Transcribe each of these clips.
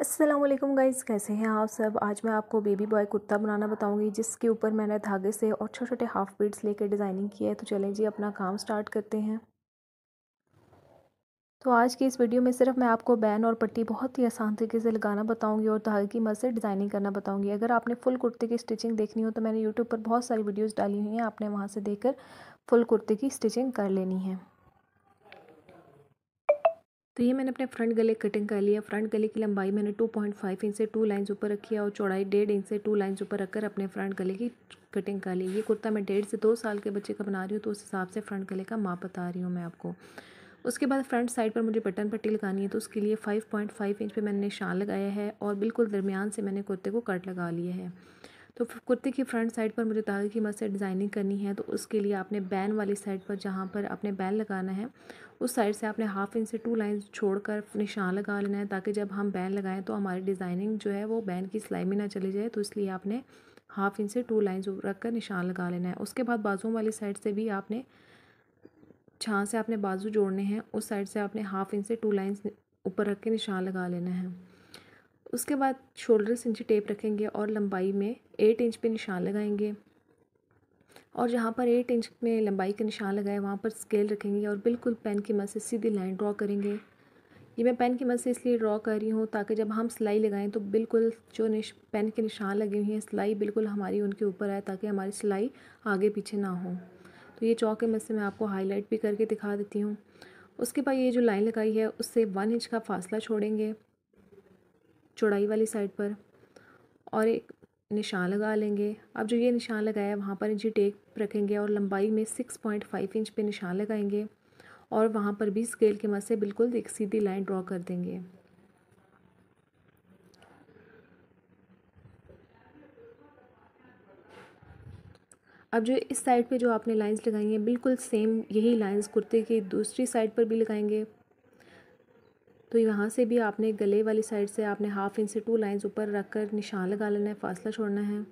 Aslam guys कैसे हैं आप सब आज मैं आपको बेबी बॉय कुर्ता बनाना बताऊंगी जिसके ऊपर मैंने धागे से और छोटे छोटे हाफ बीड्स लेकर डिज़ाइनिंग की है तो चलें जी अपना काम स्टार्ट करते हैं तो आज की इस वीडियो में सिर्फ मैं आपको बैन और पट्टी बहुत ही आसान तरीके से लगाना बताऊंगी और धागे की मदद से डिज़ाइनिंग करना बताऊँगी अगर आपने फुल कुर्ते की स्टिचिंग देखनी हो तो मैंने यूट्यूब पर बहुत सारी वीडियोज़ डाली हुई हैं आपने वहाँ से देख फुल कुर्ते की स्टिचिंग कर लेनी है तो ये मैंने अपने फ्रंट गले कटिंग कर लिया फ्रंट गले की लंबाई मैंने 2.5 इंच से टू लाइन्स ऊपर रखी है और चौड़ाई डेढ़ इंच से टू लाइन्स ऊपर रखकर अपने फ्रंट गले की कटिंग कर ली ये कुर्ता मैं डेढ़ से दो साल के बच्चे का बना रही हूँ तो उस हिसाब से फ्रंट गले का माप बता रही हूँ मैं आपको उसके बाद फ्रंट साइड पर मुझे बटन पट्टी लगानी है तो उसके लिए फाइव इंच पर मैंने निशान लगाया है और बिल्कुल दरमियान से मैंने कुर्ते को कट लगा लिया है तो कुर्ते की फ्रंट साइड पर मुझे धागे की मदद से डिज़ाइनिंग करनी है तो उसके लिए आपने बैन वाली साइड पर जहाँ पर आपने बैन लगाना है उस साइड से आपने हाफ इंच से टू लाइंस छोड़कर निशान लगा लेना है ताकि जब हम बैन लगाएं तो हमारी डिज़ाइनिंग जो है वो बैन की सिलाई में ना चली जाए तो इसलिए आपने हाफ इंच से टू लाइंस रख कर निशान लगा लेना है उसके बाद बाजुओं वाली साइड से भी आपने छाँ से आपने बाजू जोड़ने हैं उस साइड से आपने हाफ इंच से टू लाइन्स ऊपर रख के निशान लगा लेना है उसके बाद शोल्डर से इंची टेप रखेंगे और लंबाई में एट इंच पे निशान लगाएंगे और जहाँ पर एट इंच में लंबाई का निशान लगाए वहाँ पर स्केल रखेंगे और बिल्कुल पेन की मदद से सीधी लाइन ड्रॉ करेंगे ये मैं पेन की मदद से इसलिए ड्रॉ कर रही हूँ ताकि जब हम सिलाई लगाएं तो बिल्कुल जो निश पेन के निशान लगे हुए हैं सिलाई बिल्कुल हमारी उनके ऊपर आए ताकि हमारी सिलाई आगे पीछे ना हो तो ये चौक के मदद से मैं आपको हाईलाइट भी करके दिखा देती हूँ उसके बाद ये जो लाइन लगाई है उससे वन इंच का फासला छोड़ेंगे चौड़ाई वाली साइड पर और एक निशान लगा लेंगे अब जो ये निशान लगाया है वहाँ पर इंची टेप रखेंगे और लंबाई में सिक्स पॉइंट फाइव इंच पे निशान लगाएंगे और वहाँ पर भी स्केल के मद से बिल्कुल एक सीधी लाइन ड्रॉ कर देंगे अब जो इस साइड पे जो आपने लाइंस लगाई हैं बिल्कुल सेम यही लाइंस कुर्ते की दूसरी साइड पर भी लगाएंगे तो यहाँ से भी आपने गले वाली साइड से आपने हाफ़ इंच से टू लाइंस ऊपर रख कर निशान लगा लेना है फासला छोड़ना है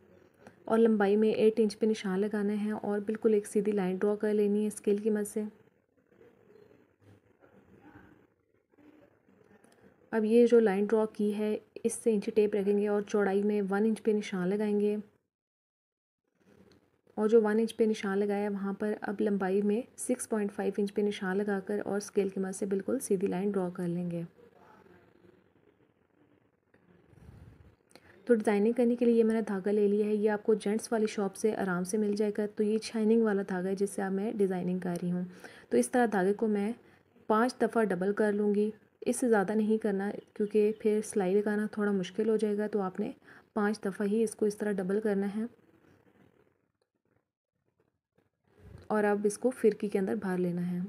और लंबाई में एट इंच पे निशान लगाना है और बिल्कुल एक सीधी लाइन ड्रॉ कर लेनी है स्केल की मदद से अब ये जो लाइन ड्रॉ की है इससे इंची टेप रखेंगे और चौड़ाई में वन इंच पे निशान लगाएंगे और जो वन इंच पे निशान लगाया वहाँ पर अब लंबाई में सिक्स पॉइंट फाइव इंच पे निशान लगाकर और स्केल की मदद से बिल्कुल सीधी लाइन ड्रॉ कर लेंगे तो डिज़ाइनिंग करने के लिए ये मैंने धागा ले लिया है ये आपको जेंट्स वाली शॉप से आराम से मिल जाएगा तो ये शाइनिंग वाला धागा है जिससे अब मैं डिज़ाइनिंग कर रही हूँ तो इस तरह धागे को मैं पाँच दफ़ा डबल कर लूँगी इससे ज़्यादा नहीं करना क्योंकि फिर सिलाई लगाना थोड़ा मुश्किल हो जाएगा तो आपने पाँच दफ़ा ही इसको इस तरह डबल करना है और अब इसको फिरकी के अंदर भर लेना है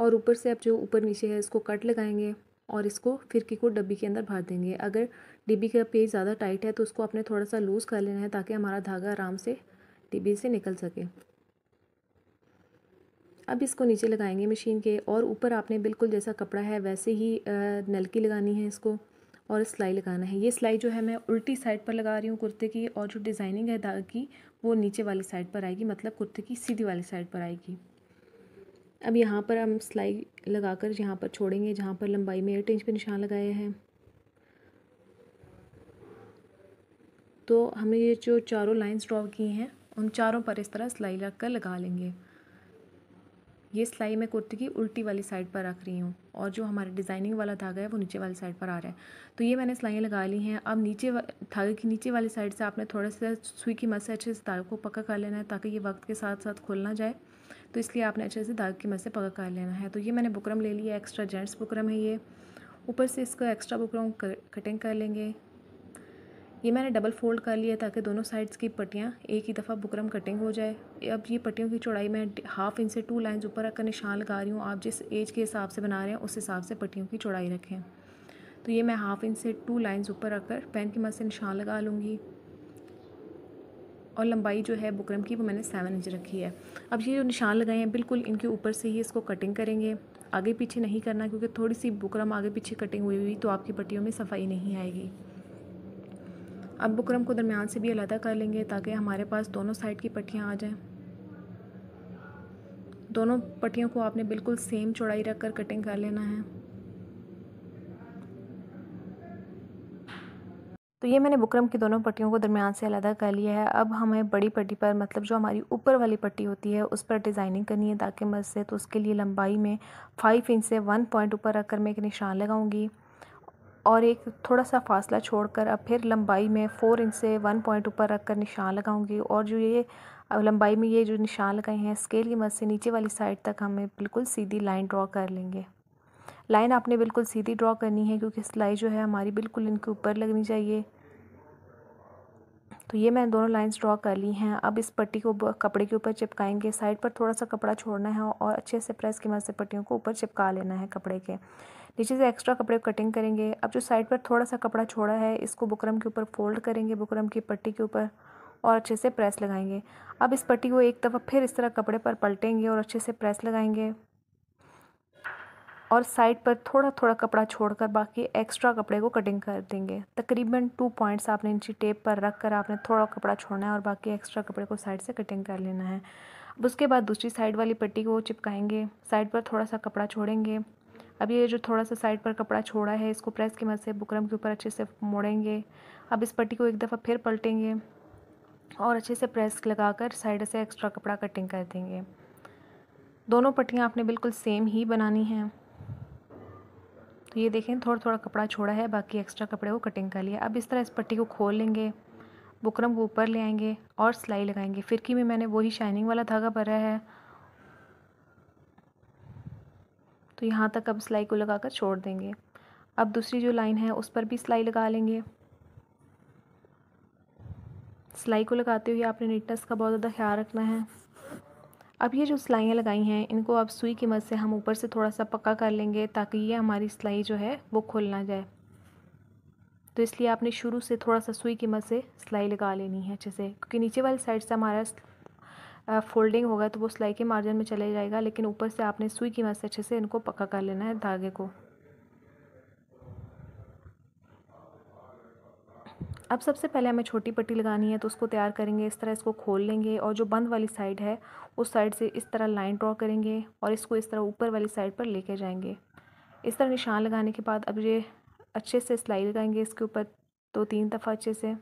और ऊपर से आप जो ऊपर नीचे है इसको कट लगाएंगे और इसको फिरकी को डब्बी के अंदर भर देंगे अगर डिब्बी का पेज ज़्यादा टाइट है तो उसको आपने थोड़ा सा लूज़ कर लेना है ताकि हमारा धागा आराम से डिब्बी से निकल सके अब इसको नीचे लगाएंगे मशीन के और ऊपर आपने बिल्कुल जैसा कपड़ा है वैसे ही नलकी लगानी है इसको और सिलाई लगाना है ये सिलाई जो है मैं उल्टी साइड पर लगा रही हूँ कुर्ते की और जो डिज़ाइनिंग है दाग की वो नीचे वाली साइड पर आएगी मतलब कुर्ते की सीधी वाली साइड पर आएगी अब यहाँ पर हम सिलाई लगाकर यहाँ पर छोड़ेंगे जहाँ पर लंबाई में एट इंच पर निशान लगाए हैं तो हमने ये जो चारों लाइन्स ड्रॉ की हैं उन चारों पर इस तरह सिलाई रख कर लगा लेंगे ये सिलाई मैं कुर्ती की उल्टी वाली साइड पर रख रही हूँ और जो हमारे डिज़ाइनिंग वाला धागा है वो नीचे वाली साइड पर आ रहा है तो ये मैंने सिलाइयाँ लगा ली हैं अब नीचे धागे की नीचे वाली साइड से आपने थोड़ा सा सुई की मद से अच्छे से धागे को पक्का कर लेना है ताकि ये वक्त के साथ साथ खोलना जाए तो इसलिए आपने अच्छे से धागे की मद से पक्का कर लेना है तो ये मैंने बुकरम ले लिया एक्स्ट्रा जेंट्स बुकरम है ये ऊपर से इसका एक्स्ट्रा बुकरम कटिंग कर लेंगे ये मैंने डबल फोल्ड कर लिया ताकि दोनों साइड्स की पट्टियाँ एक ही दफ़ा बुकरम कटिंग हो जाए अब ये पट्टियों की चौड़ाई मैं हाफ इंच से टू लाइन्स ऊपर रखकर निशान लगा रही हूँ आप जिस एज के हिसाब से बना रहे हैं उस हिसाब से पट्टियों की चौड़ाई रखें तो ये मैं हाफ इंच से टू लाइन्स ऊपर रखकर पेन की मदद से निशान लगा लूँगी और लंबाई जो है बुकरम की वो मैंने सेवन इंच रखी है अब ये जो निशान लगाए हैं बिल्कुल इनके ऊपर से ही इसको कटिंग करेंगे आगे पीछे नहीं करना क्योंकि थोड़ी सी बुकरम आगे पीछे कटिंग हुई हुई तो आपकी पट्टियों में सफाई नहीं आएगी अब बुकरम को दरमियान से भी अलहदा कर लेंगे ताकि हमारे पास दोनों साइड की पट्टियाँ आ जाएँ दोनों पट्टियों को आपने बिल्कुल सेम चौड़ाई रख कर कटिंग कर लेना है तो ये मैंने बुकरम की दोनों पट्टियों को दरमियान से अलहदा कर लिया है अब हमें बड़ी पट्टी पर मतलब जो हमारी ऊपर वाली पट्टी होती है उस पर डिज़ाइनिंग करनी है ताकि मर्ज से तो उसके लिए लंबाई में फाइव इंच से वन पॉइंट ऊपर रखकर मैं एक निशान लगाऊंगी और एक थोड़ा सा फासला छोड़कर अब फिर लंबाई में फ़ोर इंच से वन पॉइंट ऊपर रख कर निशान लगाऊंगी और जो ये लंबाई में ये जो निशान लगाए हैं स्केल की मदद से नीचे वाली साइड तक हमें बिल्कुल सीधी लाइन ड्रॉ कर लेंगे लाइन आपने बिल्कुल सीधी ड्रॉ करनी है क्योंकि सिलाई जो है हमारी बिल्कुल इनके ऊपर लगनी चाहिए तो ये मैंने दोनों लाइंस ड्रॉ कर ली हैं अब इस पट्टी को कपड़े के ऊपर चिपकाएंगे साइड पर थोड़ा सा कपड़ा छोड़ना है और अच्छे से प्रेस की मदद से पट्टियों को ऊपर चिपका लेना है कपड़े के नीचे से एक्स्ट्रा कपड़े कटिंग करेंगे अब जो साइड पर थोड़ा सा कपड़ा छोड़ा है इसको बुकरम के ऊपर फोल्ड करेंगे बुकरम की पट्टी के ऊपर और अच्छे से प्रेस लगाएंगे अब इस पट्टी को एक दफ़ा फिर इस तरह कपड़े पर पलटेंगे और अच्छे से प्रेस लगाएंगे और साइड पर थोड़ा थोड़ा कपड़ा छोड़कर बाकी एक्स्ट्रा कपड़े को कटिंग कर देंगे तकरीबन टू पॉइंट्स आपने इंची टेप पर रख कर आपने थोड़ा कपड़ा छोड़ना है और बाकी एक्स्ट्रा कपड़े को साइड से कटिंग कर लेना है अब उसके बाद दूसरी साइड वाली पट्टी को चिपकाएंगे साइड पर थोड़ा सा कपड़ा छोड़ेंगे अब ये जो थोड़ा सा साइड पर कपड़ा छोड़ा है इसको प्रेस की मदद से बुकरम के ऊपर अच्छे से मोड़ेंगे अब इस पट्टी को एक दफ़ा फिर पलटेंगे और अच्छे से प्रेस लगाकर साइड से एक्स्ट्रा कपड़ा कटिंग कर देंगे दोनों पट्टियाँ आपने बिल्कुल सेम ही बनानी हैं तो ये देखें थोड़ा थोड़ा कपड़ा छोड़ा है बाकी एक्स्ट्रा कपड़े को कटिंग कर लिया अब इस तरह इस पट्टी को खोल लेंगे बुकरम को ऊपर ले आएंगे और सिलाई लगाएंगे फिरकी में मैंने वही शाइनिंग वाला धागा भरा है तो यहाँ तक अब सिलाई को लगा कर छोड़ देंगे अब दूसरी जो लाइन है उस पर भी सिलाई लगा लेंगे सिलाई को लगाते हुए आपने नीटनेस का बहुत ज़्यादा ख्याल रखना है अब ये जो सिलाइयाँ लगाई हैं इनको अब सुई की मदद से हम ऊपर से थोड़ा सा पक्का कर लेंगे ताकि ये हमारी सिलाई जो है वो खुल ना जाए तो इसलिए आपने शुरू से थोड़ा सा सुई की मदद से सिलाई लगा लेनी है अच्छे से क्योंकि नीचे वाली साइड से हमारा फोल्डिंग होगा तो वो सिलाई के मार्जिन में चले जाएगा लेकिन ऊपर से आपने सुई की मदद से अच्छे से इनको पक्का कर लेना है धागे को अब सबसे पहले हमें छोटी पट्टी लगानी है तो उसको तैयार करेंगे इस तरह इसको खोल लेंगे और जो बंद वाली साइड है उस साइड से इस तरह लाइन ड्रॉ करेंगे और इसको इस तरह ऊपर वाली साइड पर लेके जाएंगे इस तरह निशान लगाने के बाद अब ये अच्छे से सिलाई लगाएंगे इसके ऊपर दो तो तीन दफ़ा अच्छे से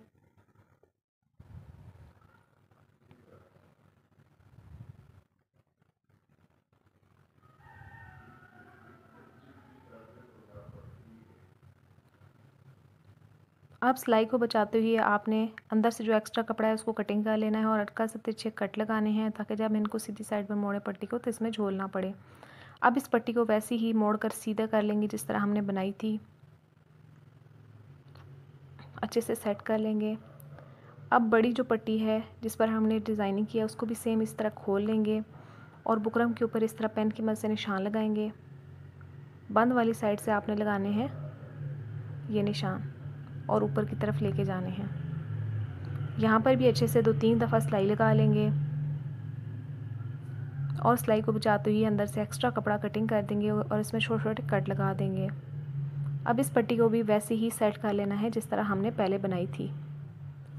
अब सिलाई को बचाते हुए आपने अंदर से जो एक्स्ट्रा कपड़ा है उसको कटिंग कर लेना है और अटका से तिरछे कट लगाने हैं ताकि जब इनको सीधी साइड पर मोड़े पट्टी को तो इसमें झोल ना पड़े अब इस पट्टी को वैसे ही मोड़ कर सीधा कर लेंगे जिस तरह हमने बनाई थी अच्छे से सेट कर लेंगे अब बड़ी जो पट्टी है जिस पर हमने डिज़ाइनिंग किया उसको भी सेम इस तरह खोल लेंगे और बुकरम के ऊपर इस तरह पेन की मदद से निशान लगाएंगे बंद वाली साइड से आपने लगाने हैं ये निशान और ऊपर की तरफ लेके जाने हैं यहाँ पर भी अच्छे से दो तीन दफ़ा सिलाई लगा लेंगे और सिलाई को बचाते हुए अंदर से एक्स्ट्रा कपड़ा कटिंग कर देंगे और इसमें छोटे छोटे कट लगा देंगे अब इस पट्टी को भी वैसे ही सेट कर लेना है जिस तरह हमने पहले बनाई थी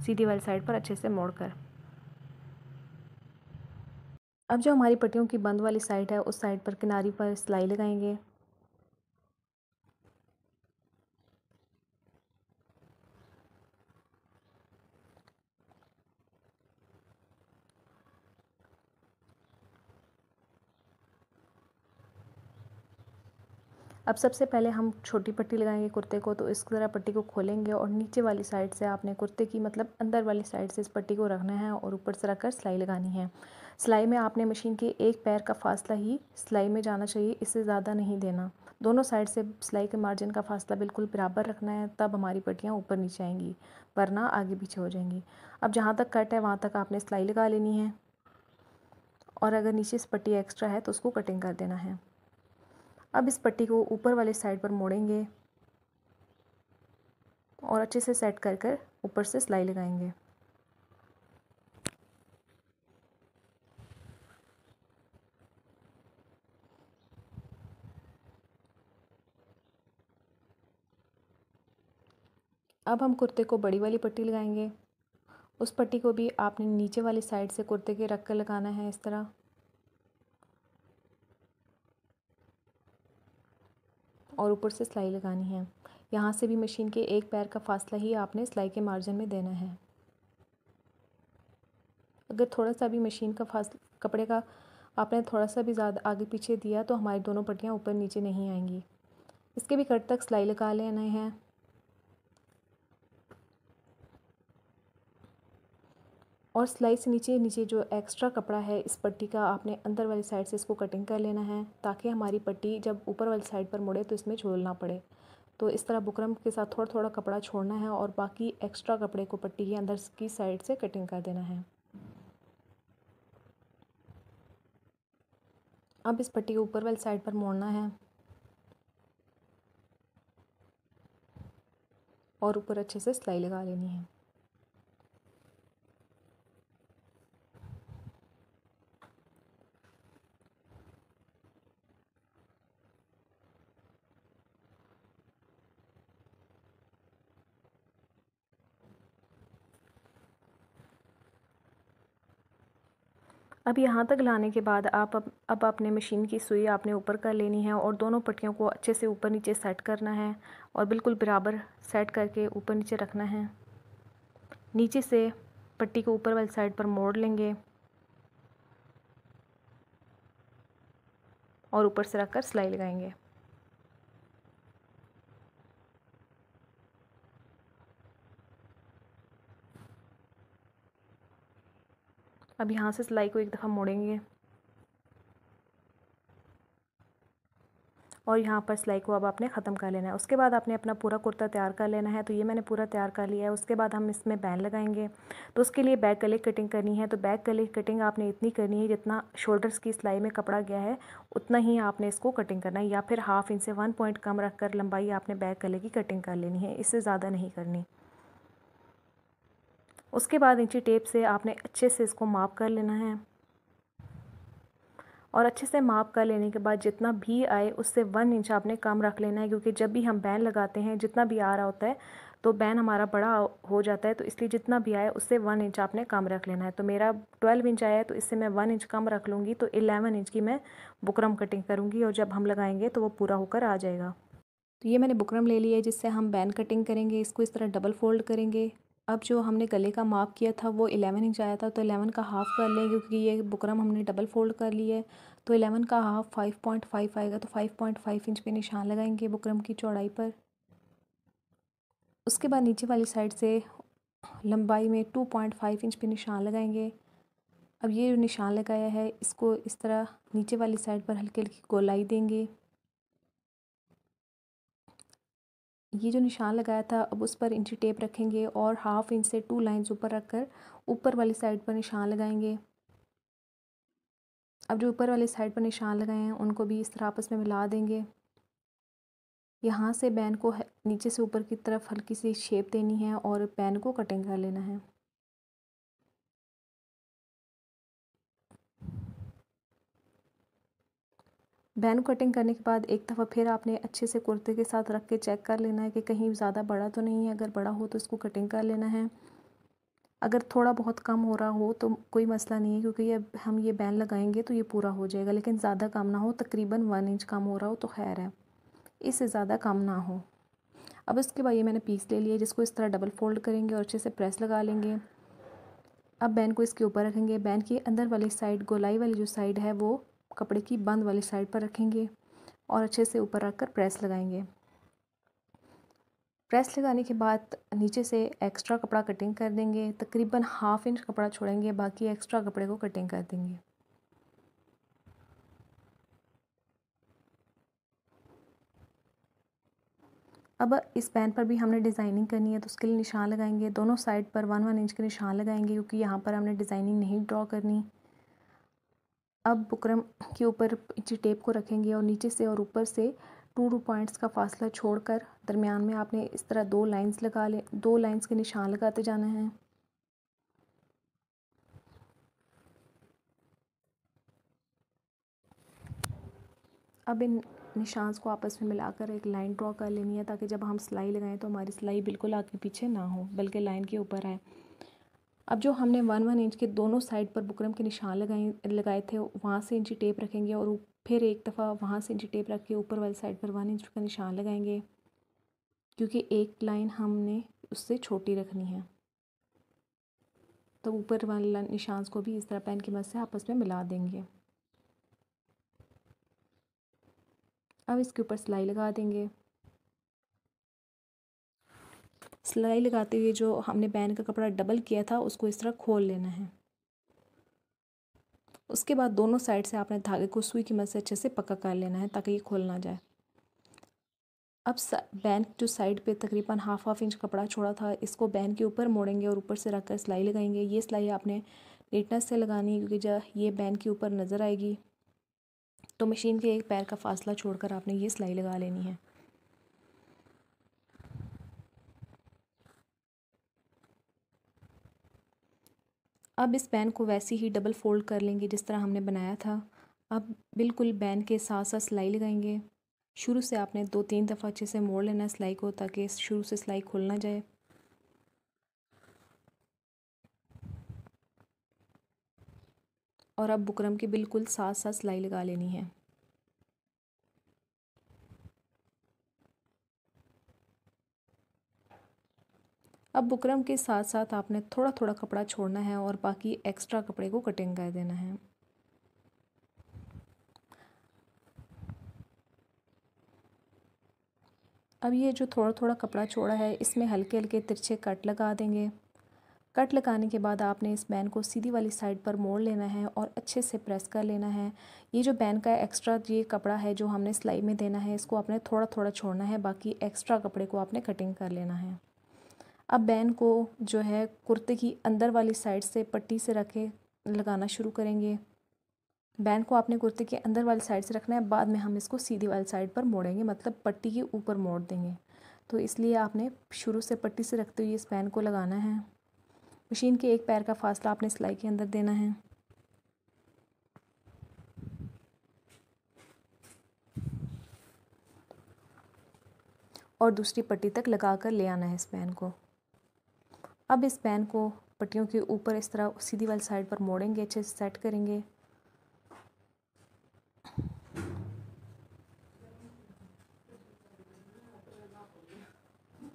सीधी वाली साइड पर अच्छे से मोड़ कर अब जो हमारी पट्टियों की बंद वाली साइड है उस साइड पर किनारी पर सिलाई लगाएंगे अब सबसे पहले हम छोटी पट्टी लगाएंगे कुर्ते को तो इस तरह पट्टी को खोलेंगे और नीचे वाली साइड से आपने कुर्ते की मतलब अंदर वाली साइड से इस पट्टी को रखना है और ऊपर से रख कर सिलाई लगानी है सिलाई में आपने मशीन के एक पैर का फासला ही सिलाई में जाना चाहिए इससे ज़्यादा नहीं देना दोनों साइड से सिलाई के मार्जिन का फासला बिल्कुल बराबर रखना है तब हमारी पट्टियाँ ऊपर नीचे आएंगी वरना आगे पीछे हो जाएंगी अब जहाँ तक कट है वहाँ तक आपने सिलाई लगा लेनी है और अगर नीचे से पट्टी एक्स्ट्रा है तो उसको कटिंग कर देना है अब इस पट्टी को ऊपर वाले साइड पर मोड़ेंगे और अच्छे से सेट कर कर ऊपर से सिलाई लगाएंगे अब हम कुर्ते को बड़ी वाली पट्टी लगाएंगे उस पट्टी को भी आपने नीचे वाली साइड से कुर्ते के रख कर लगाना है इस तरह और ऊपर से सिलाई लगानी है यहाँ से भी मशीन के एक पैर का फासला ही आपने सिलाई के मार्जिन में देना है अगर थोड़ा सा भी मशीन का फासला कपड़े का आपने थोड़ा सा भी ज़्यादा आगे पीछे दिया तो हमारी दोनों पट्टियाँ ऊपर नीचे नहीं आएंगी इसके भी कट तक सिलाई लगा लेना है और सिलाई से नीचे नीचे जो एक्स्ट्रा कपड़ा है इस पट्टी का आपने अंदर वाली साइड से इसको कटिंग कर लेना है ताकि हमारी पट्टी जब ऊपर वाली साइड पर मुड़े तो इसमें झोलना पड़े तो इस तरह बुकरम के साथ थोड़ा थोड़ा कपड़ा छोड़ना है और बाकी एक्स्ट्रा कपड़े को पट्टी के अंदर की साइड से कटिंग कर देना है अब इस पट्टी को ऊपर वाली साइड पर मोड़ना है और ऊपर अच्छे से सिलाई लगा लेनी है अब यहाँ तक लाने के बाद आप अब, अब अपने मशीन की सुई आपने ऊपर कर लेनी है और दोनों पट्टियों को अच्छे से ऊपर नीचे सेट करना है और बिल्कुल बराबर सेट करके ऊपर नीचे रखना है नीचे से पट्टी को ऊपर वाली साइड पर मोड़ लेंगे और ऊपर से रख कर सिलाई लगाएंगे अब यहाँ से सिलाई को एक दफ़ा मोड़ेंगे और यहाँ पर सिलाई को अब आपने ख़त्म कर लेना है उसके बाद आपने अपना पूरा कुर्ता तैयार कर लेना है तो ये मैंने पूरा तैयार कर लिया है उसके बाद हम इसमें बैन लगाएंगे तो उसके लिए बैक गले कटिंग करनी है तो बैक गले कटिंग आपने इतनी करनी है जितना शोल्डर्स की सिलाई में कपड़ा गया है उतना ही आपने इसको कटिंग करना है या फिर हाफ इंच से वन पॉइंट कम रख कर लंबाई आपने बैक गले की कटिंग कर लेनी है इससे ज़्यादा नहीं करनी उसके बाद इंची टेप से आपने अच्छे से इसको माप कर लेना है और अच्छे से माप कर लेने के बाद जितना भी आए उससे वन इंच आपने कम रख लेना है क्योंकि जब भी हम बैन लगाते हैं जितना भी आ रहा होता है तो बैन हमारा बड़ा हो जाता है तो इसलिए जितना भी आए उससे वन इंच आपने कम रख लेना है तो मेरा ट्वेल्व इंच आया है तो इससे मैं वन इंच कम रख लूँगी तो इलेवन इंच की मैं बुकरम कटिंग करूँगी और जब हम लगाएंगे तो वो पूरा होकर आ जाएगा तो ये मैंने बुकरम ले लिया है जिससे हम बैन कटिंग करेंगे इसको इस तरह डबल फोल्ड करेंगे अब जो हमने गले का माप किया था वो इलेवन इंच आया था तो एलेवन का हाफ़ कर लें क्योंकि ये बुकरम हमने डबल फोल्ड कर लिया है तो एलेवन का हाफ़ फाइव पॉइंट फाइव आएगा तो फाइव पॉइंट फाइव इंच पे निशान लगाएंगे बुकरम की चौड़ाई पर उसके बाद नीचे वाली साइड से लंबाई में टू पॉइंट फाइव इंच पे निशान लगाएंगे अब ये जो निशान लगाया है इसको इस तरह नीचे वाली साइड पर हल्की हल्की गोलाई देंगे ये जो निशान लगाया था अब उस पर इंची टेप रखेंगे और हाफ इंच से टू लाइंस ऊपर रखकर ऊपर वाली साइड पर निशान लगाएंगे अब जो ऊपर वाली साइड पर निशान लगाए हैं उनको भी इस तरह आपस में मिला देंगे यहाँ से बैन को नीचे से ऊपर की तरफ हल्की सी शेप देनी है और पैन को कटिंग कर लेना है बैन कटिंग करने के बाद एक दफ़ा फिर आपने अच्छे से कुर्ते के साथ रख के चेक कर लेना है कि कहीं ज़्यादा बड़ा तो नहीं है अगर बड़ा हो तो इसको कटिंग कर लेना है अगर थोड़ा बहुत कम हो रहा हो तो कोई मसला नहीं है क्योंकि ये हम ये बैन लगाएंगे तो ये पूरा हो जाएगा लेकिन ज़्यादा कम ना हो तकरीबन वन इंच कम हो रहा हो तो खैर है इससे ज़्यादा कम ना हो अब इसके बाद ये मैंने पीस ले लिया जिसको इस तरह डबल फोल्ड करेंगे और अच्छे से प्रेस लगा लेंगे अब बैन को इसके ऊपर रखेंगे बैन के अंदर वाली साइड गोलाई वाली जो साइड है वो कपड़े की बंद वाली साइड पर रखेंगे और अच्छे से ऊपर रखकर प्रेस लगाएंगे प्रेस लगाने के बाद नीचे से एक्स्ट्रा कपड़ा कटिंग कर देंगे तकरीबन हाफ इंच कपड़ा छोड़ेंगे बाकी एक्स्ट्रा कपड़े को कटिंग कर देंगे अब इस पैन पर भी हमने डिज़ाइनिंग करनी है तो उसके लिए निशान लगाएंगे दोनों साइड पर वन वन इंच के निशान लगाएंगे क्योंकि यहाँ पर हमने डिज़ाइनिंग नहीं ड्रॉ करनी अब बुकरम के ऊपर इंची टेप को रखेंगे और नीचे से और ऊपर से टू टू पॉइंट्स का फासला छोड़कर दरमियान में आपने इस तरह दो लाइंस लगा ले दो लाइंस के निशान लगाते जाना है अब इन निशान्स को आपस में मिलाकर एक लाइन ड्रॉ कर लेनी है ताकि जब हम सिलाई लगाएं तो हमारी सिलाई बिल्कुल आगे पीछे ना हो बल्कि लाइन के ऊपर आए अब जो हमने वन वन इंच के दोनों साइड पर बुकरम के निशान लगाए लगाए थे वहाँ से इंची टेप रखेंगे और फिर एक दफ़ा वहाँ से इंची टेप रख के ऊपर वाली साइड पर वन इंच का निशान लगाएंगे क्योंकि एक लाइन हमने उससे छोटी रखनी है तो ऊपर वाले निशान को भी इस तरह पेन की मदद से आपस में मिला देंगे अब इसके ऊपर सिलाई लगा देंगे सिलाई लगाते हुए जो हमने बैन का कपड़ा डबल किया था उसको इस तरह खोल लेना है उसके बाद दोनों साइड से आपने धागे को सुई की मदद से अच्छे से पक्का कर लेना है ताकि ये खोल ना जाए अब बैन जो साइड पे तकरीबन हाफ हाफ इंच कपड़ा छोड़ा था इसको बैन के ऊपर मोड़ेंगे और ऊपर से रख कर सिलाई लगाएंगे ये सिलाई आपने नीटनेस से लगानी है क्योंकि जब ये बैन के ऊपर नज़र आएगी तो मशीन के एक पैर का फासला छोड़कर आपने ये सिलाई लगा लेनी है अब इस बैन को वैसे ही डबल फोल्ड कर लेंगे जिस तरह हमने बनाया था अब बिल्कुल बैन के साथ साथ सिलाई लगाएंगे शुरू से आपने दो तीन दफ़ा अच्छे से मोड़ लेना सिलाई को ताकि शुरू से सिलाई खुल ना जाए और अब बुकरम के बिल्कुल साथ साथ सिलाई लगा लेनी है अब बुकरम के साथ साथ आपने थोड़ा थोड़ा कपड़ा छोड़ना है और बाकी एक्स्ट्रा कपड़े को कटिंग कर देना है अब ये जो थोड़ा थोड़ा कपड़ा छोड़ा है इसमें हल्के हल्के तिरछे कट लगा देंगे कट लगाने के बाद आपने इस बैन को सीधी वाली साइड पर मोड़ लेना है और अच्छे से प्रेस कर लेना है ये जो बैन का एक्स्ट्रा ये कपड़ा है जो हमने सिलाई में देना है इसको आपने थोड़ा थोड़ा छोड़ना है बाकी एक्स्ट्रा कपड़े को आपने कटिंग कर लेना है अब बैन को जो है कुर्ते की अंदर वाली साइड से पट्टी से रखे लगाना शुरू करेंगे बैन को आपने कुर्ते के अंदर वाली साइड से रखना है बाद में हम इसको सीधी वाली साइड पर मोड़ेंगे मतलब पट्टी के ऊपर मोड़ देंगे तो इसलिए आपने शुरू से पट्टी से रखते हुए इस बैन को लगाना है मशीन के एक पैर का फासला आपने सिलाई के अंदर देना है और दूसरी पट्टी तक लगा कर ले आना है इस बैन को अब इस पैन को पट्टियों के ऊपर इस तरह सीधी वाली साइड पर मोड़ेंगे अच्छे से सेट करेंगे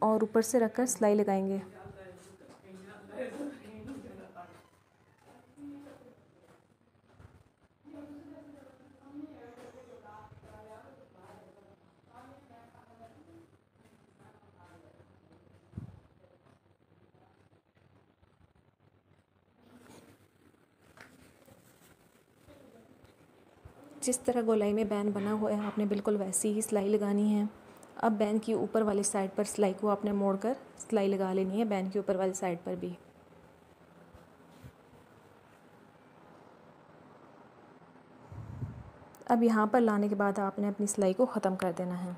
और ऊपर से रखकर सिलाई लगाएंगे जिस तरह गोलाई में बैन बना हुआ है आपने बिल्कुल वैसी ही सिलाई लगानी है अब बैन की ऊपर वाली साइड पर सिलाई को आपने मोड़कर सिलाई लगा लेनी है बैन के ऊपर वाली साइड पर भी अब यहाँ पर लाने के बाद आपने अपनी सिलाई को ख़त्म कर देना है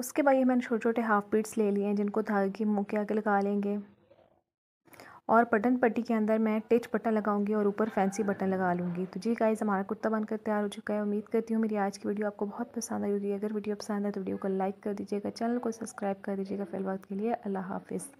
उसके बाद ये मैंने छोटे छोटे हाफ बीट्स ले लिए हैं जिनको धागे की मुँह के आगे लगा लेंगे और बटन पट्टी के अंदर मैं टिच बटन लगाऊंगी और ऊपर फैंसी बटन लगा लूँगी तो जी गाइज हमारा कुत्ता बनकर तैयार हो चुका है उम्मीद करती हूँ मेरी आज की वीडियो आपको बहुत पसंद आई होगी अगर वीडियो पसंद है तो वीडियो को लाइक कर दीजिएगा चैनल को सब्सक्राइब कर दीजिएगा फिलहाल वक्त के लिए अल्लाह हाफिज़